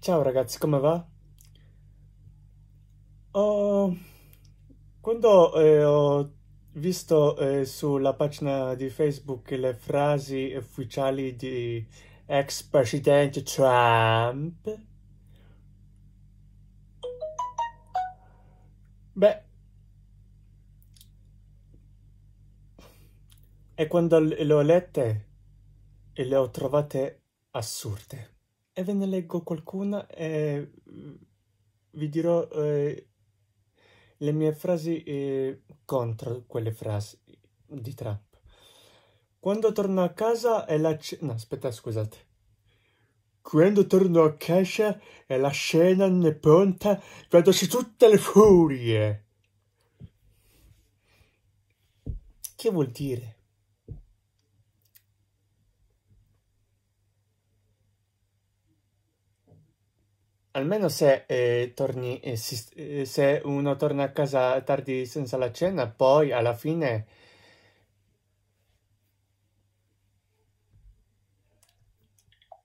Ciao ragazzi, come va? Oh, quando eh, ho visto eh, sulla pagina di Facebook le frasi ufficiali di ex presidente Trump, beh, e quando le ho lette e le ho trovate assurde e ve ne leggo qualcuna e mm, vi dirò eh, le mie frasi eh, contro quelle frasi di Trump. Quando torno a casa e la... C- no, aspetta, scusate. Quando torno a casa e la scena ne pronta, vado su tutte le furie. Che vuol dire? Almeno se, eh, torni, eh, si, eh, se uno torna a casa tardi senza la cena, poi alla fine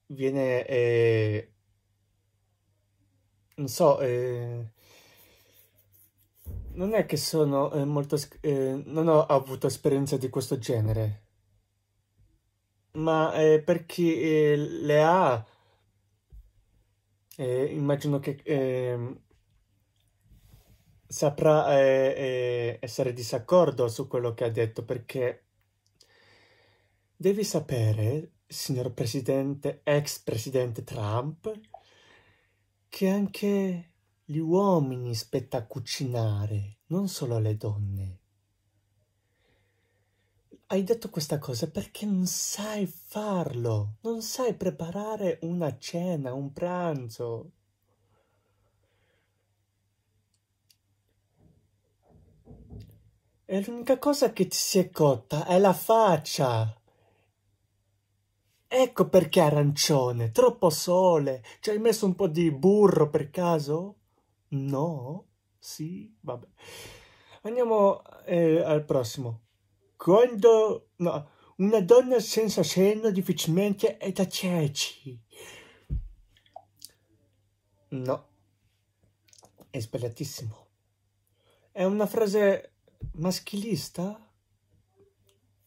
viene, eh, non so, eh, non è che sono eh, molto, non ho avuto esperienze di questo genere, ma per chi le ha eh, immagino che ehm, eh, saprà eh, essere disaccordo su quello che ha detto perché devi sapere, signor presidente, ex presidente Trump, che anche gli uomini spetta cucinare, non solo le donne hai detto questa cosa perché non sai farlo. Non sai preparare una cena, un pranzo. E l'unica cosa che ti si è cotta è la faccia. Ecco perché arancione, troppo sole. Ci hai messo un po' di burro per caso? No? Sì? Vabbè. Andiamo eh, al prossimo. Quando no, una donna senza senno difficilmente è da ceci. No, è sbagliatissimo. È una frase maschilista?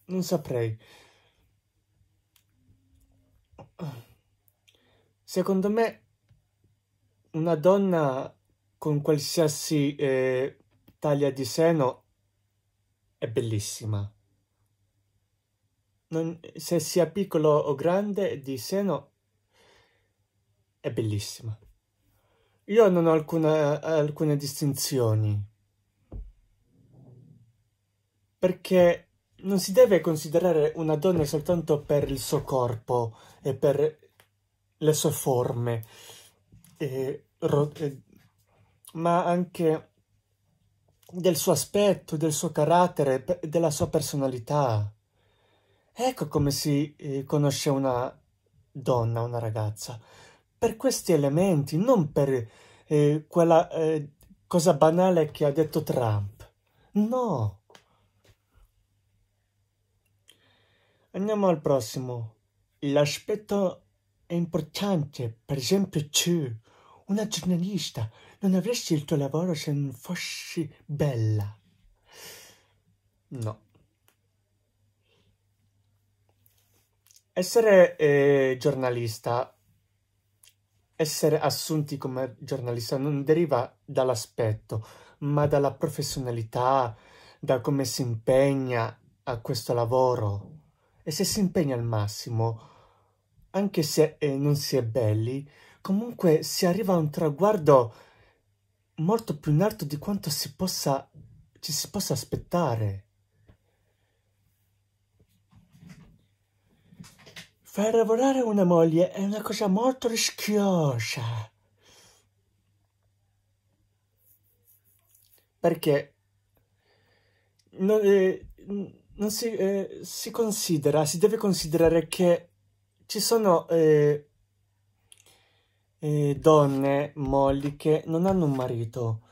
Non saprei. Secondo me, una donna con qualsiasi eh, taglia di seno è bellissima non, se sia piccolo o grande di seno è bellissima. Io non ho alcuna, alcune distinzioni perché non si deve considerare una donna soltanto per il suo corpo e per le sue forme, e, e, ma anche del suo aspetto, del suo carattere, della sua personalità. Ecco come si eh, conosce una donna, una ragazza, per questi elementi, non per eh, quella eh, cosa banale che ha detto Trump. No. Andiamo al prossimo. L'aspetto è importante, per esempio tu, una giornalista, non avresti il tuo lavoro se non fossi bella. No. Essere eh, giornalista, essere assunti come giornalista non deriva dall'aspetto, ma dalla professionalità, da come si impegna a questo lavoro. E se si impegna al massimo, anche se eh, non si è belli, comunque si arriva a un traguardo molto più in alto di quanto si possa, ci si possa aspettare. Far lavorare una moglie è una cosa molto rischiosa. Perché non, eh, non si, eh, si, considera, si deve considerare che ci sono eh, eh, donne, mogli che non hanno un marito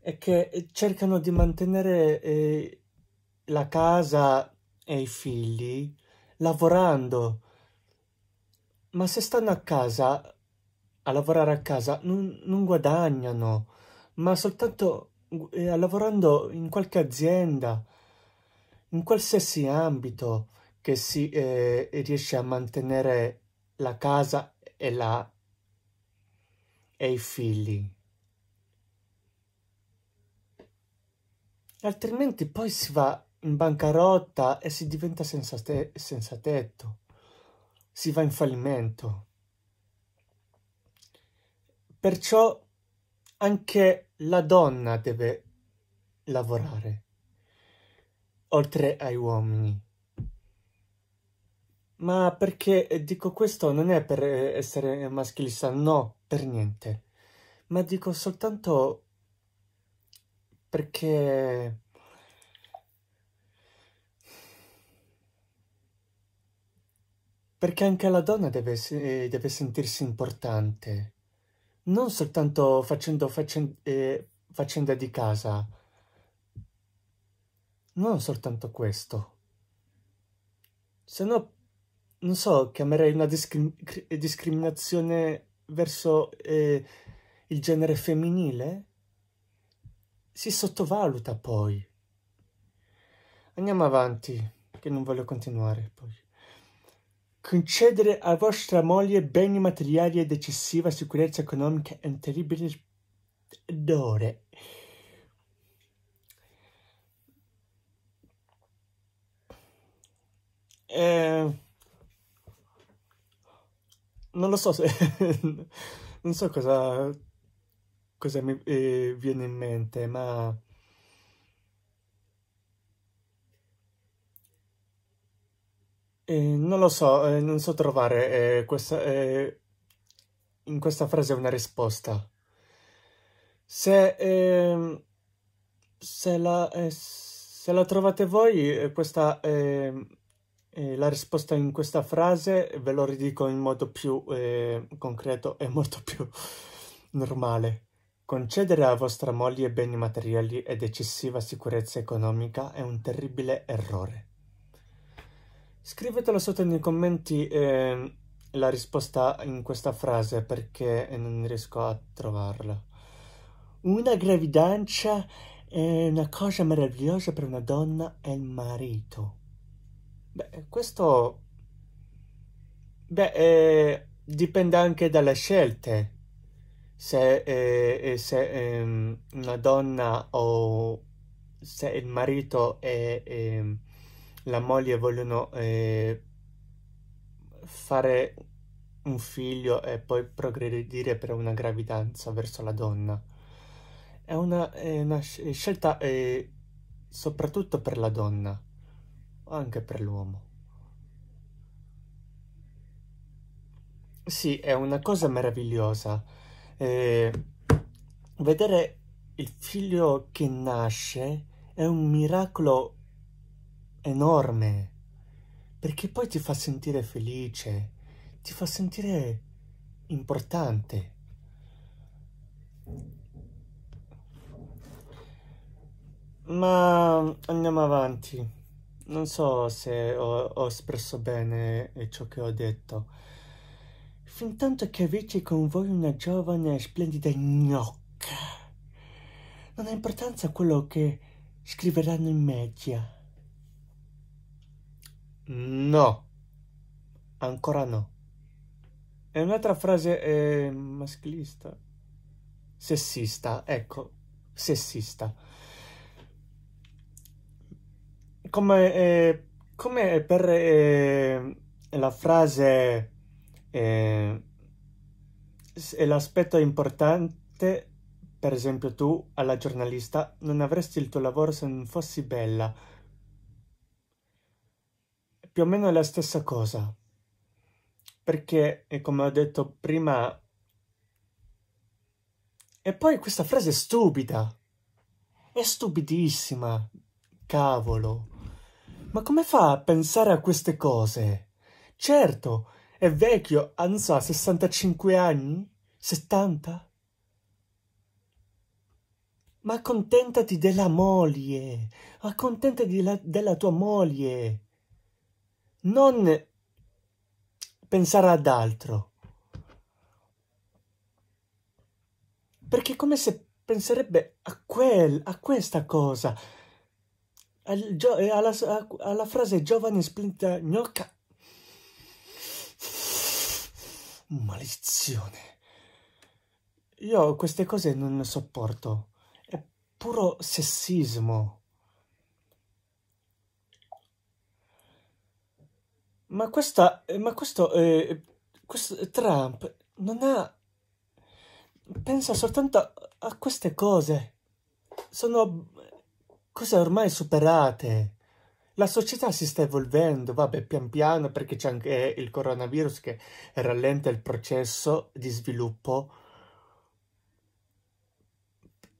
e che cercano di mantenere eh, la casa e i figli lavorando ma se stanno a casa, a lavorare a casa, non, non guadagnano, ma soltanto eh, lavorando in qualche azienda, in qualsiasi ambito che si eh, riesce a mantenere la casa e, la, e i figli. Altrimenti poi si va in bancarotta e si diventa senza, te senza tetto si va in fallimento. Perciò anche la donna deve lavorare, oltre ai uomini. Ma perché eh, dico questo non è per eh, essere maschilista, no, per niente. Ma dico soltanto perché perché anche la donna deve, deve sentirsi importante, non soltanto facendo faccende, eh, faccende di casa, non soltanto questo. Se no, non so, chiamerei una discrim discriminazione verso eh, il genere femminile? Si sottovaluta poi. Andiamo avanti, che non voglio continuare poi concedere a vostra moglie beni materiali ed eccessiva sicurezza economica è un terribile d'ore. Eh, non lo so se... non so cosa, cosa mi eh, viene in mente, ma... Eh, non lo so, eh, non so trovare eh, questa, eh, in questa frase una risposta. Se, ehm, se, la, eh, se la, trovate voi, eh, questa, ehm, la risposta in questa frase ve lo ridico in modo più concreto e molto più normale. Concedere a vostra moglie beni materiali ed eccessiva sicurezza economica è un terribile errore. Scrivetelo sotto nei commenti eh, la risposta in questa frase perché non riesco a trovarla. Una gravidanza è una cosa meravigliosa per una donna e il marito. Beh, questo... Beh, eh, dipende anche dalle scelte. Se, eh, eh se ehm, una donna o se il marito è ehm, la moglie vogliono eh, fare un figlio e poi progredire per una gravidanza verso la donna. È una, è una scelta eh, soprattutto per la donna, anche per l'uomo. Sì, è una cosa meravigliosa. Eh, vedere il figlio che nasce è un miracolo enorme, perché poi ti fa sentire felice, ti fa sentire importante. Ma andiamo avanti. Non so se ho, ho espresso bene eh, ciò che ho detto. Fintanto che avete con voi una giovane e splendida gnocca, non ha importanza quello che scriveranno in media. No, ancora no. È un'altra frase eh, maschilista. Sessista, ecco, sessista. Come, eh, come per eh, la frase eh, l'aspetto importante, per esempio tu alla giornalista non avresti il tuo lavoro se non fossi bella più o meno è la stessa cosa, perché, eh, come ho detto prima, e poi questa frase è stupida, è stupidissima, cavolo, ma come fa a pensare a queste cose? Certo, è vecchio, non so, 65 anni? 70? Ma accontentati della moglie, accontentati della, della tua moglie non pensare ad altro. Perché è come se penserebbe a quel, a questa cosa, al gio- eh, alla, alla frase giovane spinta gnocca. Maledizione. Io queste cose non le sopporto. È puro sessismo. Ma questa, eh, ma questo, eh, questo eh, Trump non ha. pensa soltanto a queste cose. Sono cose ormai superate. La società si sta evolvendo, vabbè, pian piano, perché c'è anche il coronavirus che rallenta il processo di sviluppo.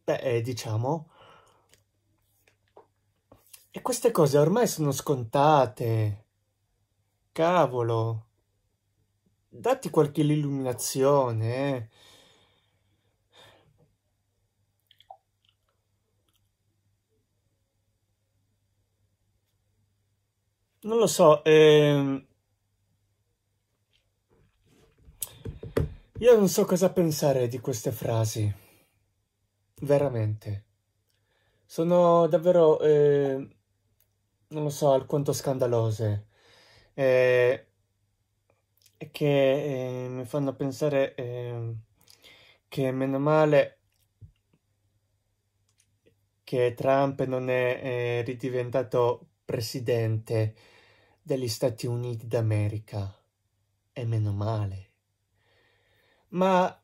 Beh, eh, diciamo. E queste cose ormai sono scontate. Cavolo, datti qualche illuminazione. Eh. Non lo so, ehm... io non so cosa pensare di queste frasi, veramente. Sono davvero, eh... non lo so, alquanto scandalose eh, che eh, mi fanno pensare eh, che meno male che Trump non è eh, ridiventato presidente degli Stati Uniti d'America. E meno male. Ma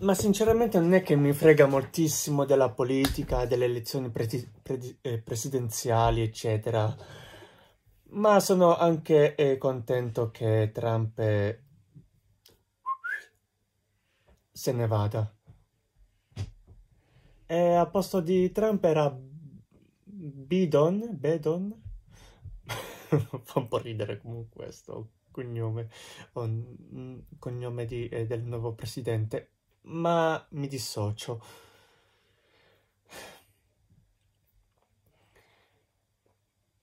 ma sinceramente non è che mi frega moltissimo della politica, delle elezioni eh, presidenziali, eccetera ma sono anche eh, contento che Trump eh, se ne vada. E eh, a posto di Trump era Bidon, Bedon, fa un po' ridere comunque questo cognome, on, cognome di, eh, del nuovo presidente, ma mi dissocio.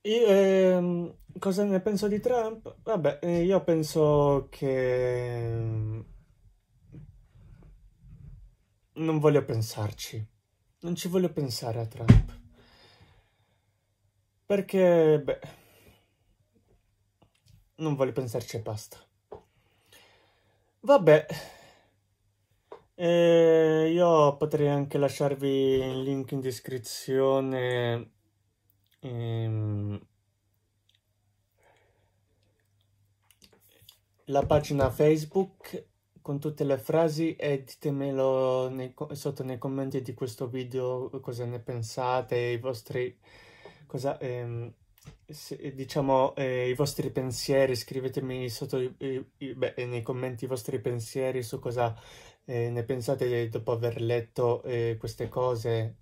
ehm, cosa ne penso di Trump? Vabbè, eh, io penso che... Mm, non voglio pensarci. Non ci voglio pensare a Trump. Perché, beh... Non voglio pensarci e basta. Vabbè. Eh, io potrei anche lasciarvi il link in descrizione ehm, la pagina Facebook con tutte le frasi e ditemelo nei, sotto nei commenti di questo video cosa ne pensate, i vostri, cosa, ehm, se, diciamo, eh, i vostri pensieri, scrivetemi sotto i, i, beh, nei commenti i vostri pensieri su cosa eh, ne pensate dopo aver letto eh, queste cose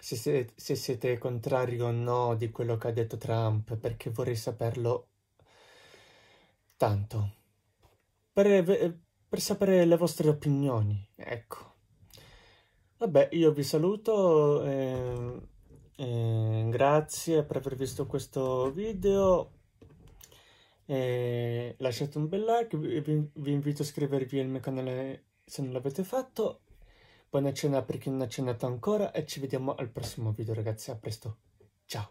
se siete, se siete contrari o no di quello che ha detto Trump, perché vorrei saperlo tanto. Per, eh, per sapere le vostre opinioni, ecco. Vabbè, io vi saluto, eh, eh, grazie per aver visto questo video. Eh, lasciate un bel like, vi, vi invito a iscrivervi al mio canale se non l'avete fatto Buona cena per chi non ha cenato ancora e ci vediamo al prossimo video ragazzi, a presto, ciao!